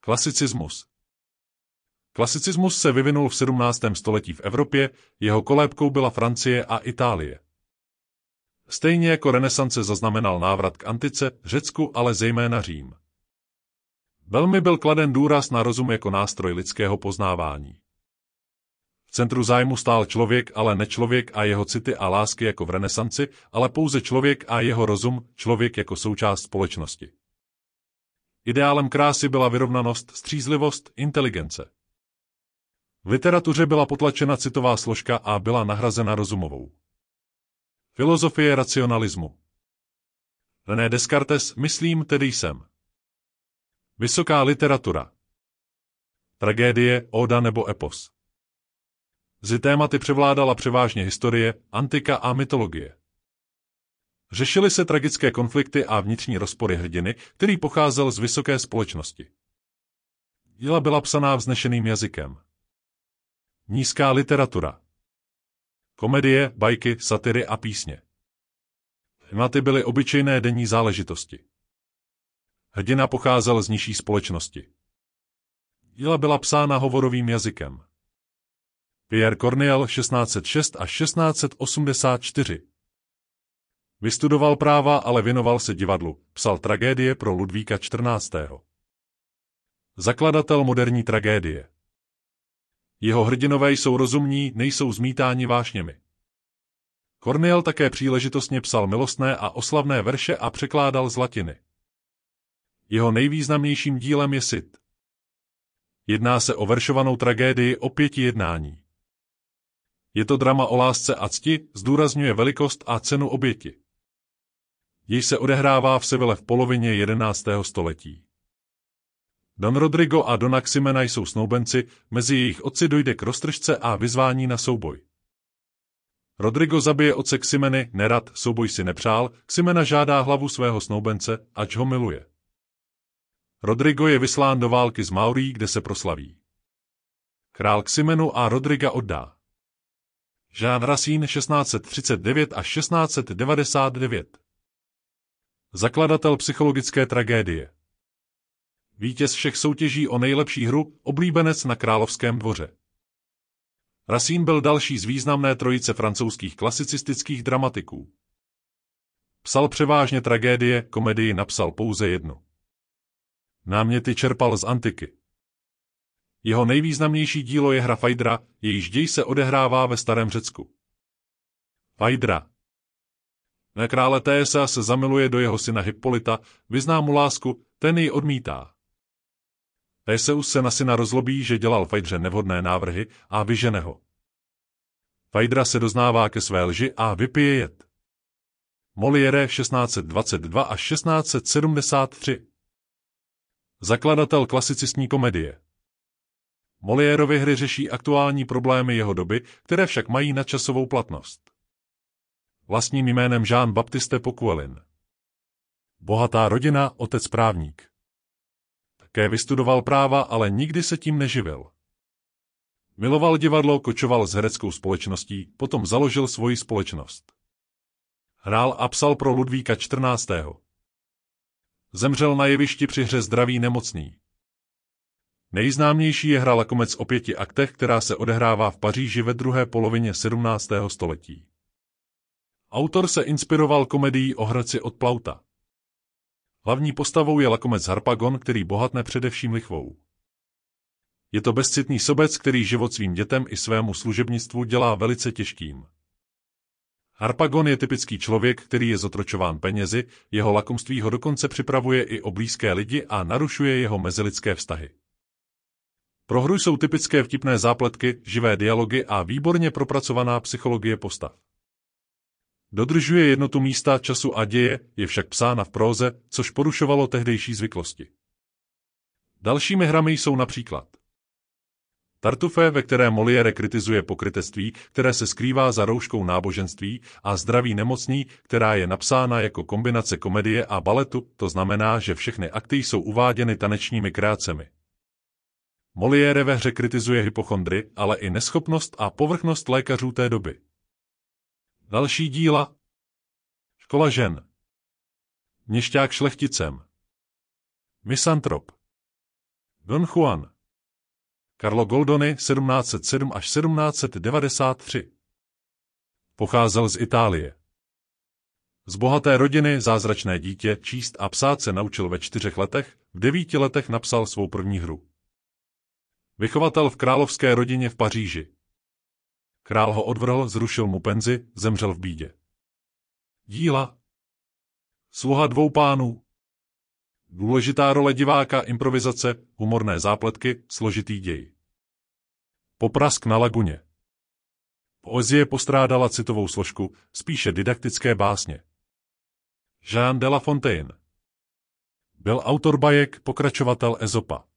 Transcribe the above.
Klasicismus Klasicismus se vyvinul v 17. století v Evropě, jeho kolébkou byla Francie a Itálie. Stejně jako renesance zaznamenal návrat k antice, Řecku, ale zejména Řím. Velmi byl kladen důraz na rozum jako nástroj lidského poznávání. V centru zájmu stál člověk, ale ne člověk a jeho city a lásky jako v renesanci, ale pouze člověk a jeho rozum, člověk jako součást společnosti. Ideálem krásy byla vyrovnanost, střízlivost, inteligence. V literatuře byla potlačena citová složka a byla nahrazena rozumovou. Filozofie racionalismu René Descartes, myslím, tedy jsem. Vysoká literatura Tragédie, óda nebo epos. Zi tématy převládala převážně historie, antika a mytologie. Řešily se tragické konflikty a vnitřní rozpory hrdiny, který pocházel z vysoké společnosti. Jela byla psaná vznešeným jazykem. Nízká literatura. Komedie, bajky, satyry a písně. Tématy byly obyčejné denní záležitosti. Hrdina pocházel z nižší společnosti. Díla byla psána hovorovým jazykem. Pierre Corneille 1606 až 1684 Vystudoval práva, ale věnoval se divadlu. Psal tragédie pro Ludvíka XIV. Zakladatel moderní tragédie. Jeho hrdinové jsou rozumní, nejsou zmítáni vášněmi. Korniel také příležitostně psal milostné a oslavné verše a překládal z latiny. Jeho nejvýznamnějším dílem je Sid. Jedná se o veršovanou tragédii o pěti jednání. Je to drama o lásce a cti, zdůrazňuje velikost a cenu oběti jež se odehrává v Sevile v polovině 11. století. Don Rodrigo a Dona Ximena jsou snoubenci, mezi jejich otci dojde k roztržce a vyzvání na souboj. Rodrigo zabije otce Ximeny, nerad, souboj si nepřál, Ximena žádá hlavu svého snoubence, ač ho miluje. Rodrigo je vyslán do války z Maurí, kde se proslaví. Král Ximenu a Rodriga oddá. Jean Racine 1639 až 1699 zakladatel psychologické tragédie. Vítěz všech soutěží o nejlepší hru, oblíbenec na královském dvoře. Racine byl další z významné trojice francouzských klasicistických dramatiků. Psal převážně tragédie, komedii napsal pouze jednu. Náměty čerpal z antiky. Jeho nejvýznamnější dílo je hra Fajdra, jejíž děj se odehrává ve starém Řecku. Fajdra, Krále Tésa se zamiluje do jeho syna Hippolita, vyzná mu lásku, ten ji odmítá. Téseus se na syna rozlobí, že dělal Fajdře nevhodné návrhy a vyžene ho. Fajdra se doznává ke své lži a vypije jed. Moliere 1622 až 1673 Zakladatel klasicistní komedie Moliérovy hry řeší aktuální problémy jeho doby, které však mají nadčasovou platnost vlastním jménem Jean-Baptiste Pokuelin. Bohatá rodina, otec právník. Také vystudoval práva, ale nikdy se tím neživil. Miloval divadlo, kočoval s hereckou společností, potom založil svoji společnost. Hrál a psal pro Ludvíka XIV. Zemřel na jevišti při hře zdravý nemocný. Nejznámější je hra Lakomec o pěti aktech, která se odehrává v Paříži ve druhé polovině 17. století. Autor se inspiroval komedií o Hradci od Plauta. Hlavní postavou je lakomec Harpagon, který bohatne především lichvou. Je to bezcitný sobec, který život svým dětem i svému služebnictvu dělá velice těžkým. Harpagon je typický člověk, který je zotročován penězi, jeho lakomství ho dokonce připravuje i o blízké lidi a narušuje jeho mezilidské vztahy. Pro hru jsou typické vtipné zápletky, živé dialogy a výborně propracovaná psychologie postav. Dodržuje jednotu místa, času a děje, je však psána v próze, což porušovalo tehdejší zvyklosti. Dalšími hrami jsou například Tartufe, ve které Moliere kritizuje pokrytectví, které se skrývá za rouškou náboženství, a Zdraví nemocní, která je napsána jako kombinace komedie a baletu, to znamená, že všechny akty jsou uváděny tanečními krácemi. Moliere ve hře kritizuje hypochondry, ale i neschopnost a povrchnost lékařů té doby. Další díla Škola žen Měšťák šlechticem Misantrop Don Juan Carlo Goldoni 1707 až 1793 Pocházel z Itálie. Z bohaté rodiny zázračné dítě číst a psát se naučil ve čtyřech letech, v devíti letech napsal svou první hru. Vychovatel v královské rodině v Paříži. Král ho odvrhl, zrušil mu penzi, zemřel v bídě. Díla Sluha dvou pánů Důležitá role diváka, improvizace, humorné zápletky, složitý děj. Poprask na laguně Poezie postrádala citovou složku, spíše didaktické básně. Jean de la Fontaine byl autor bajek, pokračovatel Ezopa.